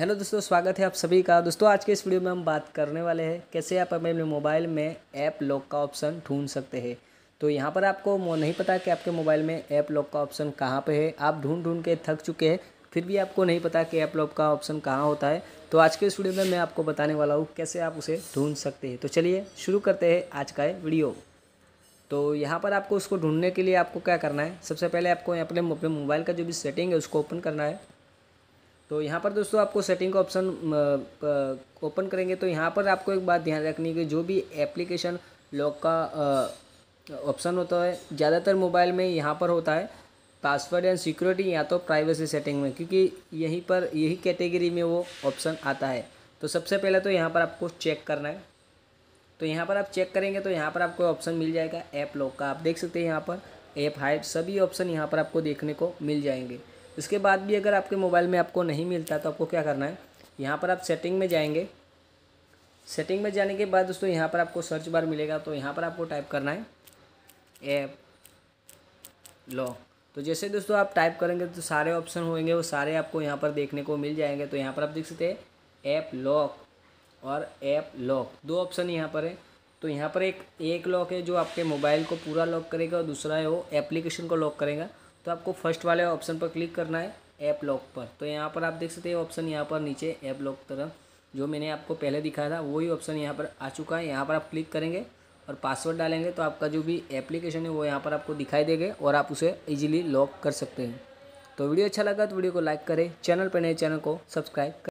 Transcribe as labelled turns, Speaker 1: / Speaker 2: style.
Speaker 1: hello दोस्तों स्वागत है आप सभी का दोस्तों आज के इस वीडियो में हम बात करने वाले हैं कैसे आप अपने मोबाइल में ऐप लॉक का ऑप्शन ढूंढ सकते हैं तो यहाँ पर आपको नहीं पता कि आपके मोबाइल में ऐप लॉक का ऑप्शन कहाँ पे है आप ढूंढ ढूंढ के थक चुके हैं फिर भी आपको नहीं पता कि ऐप लॉक का ऑप्शन कहाँ होता है तो आज के इस वीडियो में मैं आपको बताने वाला हूँ कैसे आप उसे ढूंढ सकते हैं तो चलिए शुरू करते हैं आज का वीडियो तो यहाँ पर आपको उसको ढूंढने के लिए आपको क्या करना है सबसे पहले आपको अपने अपने मोबाइल का जो भी सेटिंग है उसको ओपन करना है तो यहाँ पर दोस्तों आपको सेटिंग का ऑप्शन ओपन करेंगे तो यहाँ पर आपको एक बात ध्यान रखनी है कि जो भी एप्लीकेशन लॉक का ऑप्शन होता है ज़्यादातर मोबाइल में यहाँ पर होता है पासवर्ड एंड सिक्योरिटी या तो प्राइवेसी सेटिंग में क्योंकि यहीं पर यही कैटेगरी में वो ऑप्शन आता है तो सबसे पहले तो यहाँ पर आपको चेक करना है तो यहाँ पर आप चेक करेंगे तो यहाँ पर आपको ऑप्शन मिल जाएगा ऐप लॉक का आप देख सकते हैं यहाँ पर ऐप हाइट सभी ऑप्शन यहाँ पर आपको देखने को मिल जाएंगे इसके बाद भी अगर आपके मोबाइल में आपको नहीं मिलता तो आपको क्या करना है यहाँ पर आप सेटिंग में जाएंगे सेटिंग में जाने के बाद दोस्तों यहाँ पर आपको सर्च बार मिलेगा तो यहाँ पर आपको टाइप करना है ऐप लॉ तो जैसे दोस्तों आप टाइप करेंगे तो सारे ऑप्शन होंगे वो सारे आपको यहाँ पर देखने को मिल जाएंगे तो यहाँ पर आप देख सकते हैं ऐप लॉक और ऐप लॉक दो ऑप्शन यहाँ पर है तो यहाँ पर एक एक लॉक है जो आपके मोबाइल को पूरा लॉक करेगा और दूसरा है वो एप्लीकेशन को लॉक करेगा तो आपको फर्स्ट वाले ऑप्शन पर क्लिक करना है ऐप लॉक पर तो यहाँ पर आप देख सकते हैं ऑप्शन यहाँ पर नीचे ऐप लॉक तरफ जो मैंने आपको पहले दिखाया था वही ऑप्शन यहाँ पर आ चुका है यहाँ पर आप क्लिक करेंगे और पासवर्ड डालेंगे तो आपका जो भी एप्लीकेशन है वो यहाँ पर आपको दिखाई देगा और आप उसे ईजिली लॉक कर सकते हैं तो वीडियो अच्छा लगा तो वीडियो को लाइक करें चैनल पर नए चैनल को सब्सक्राइब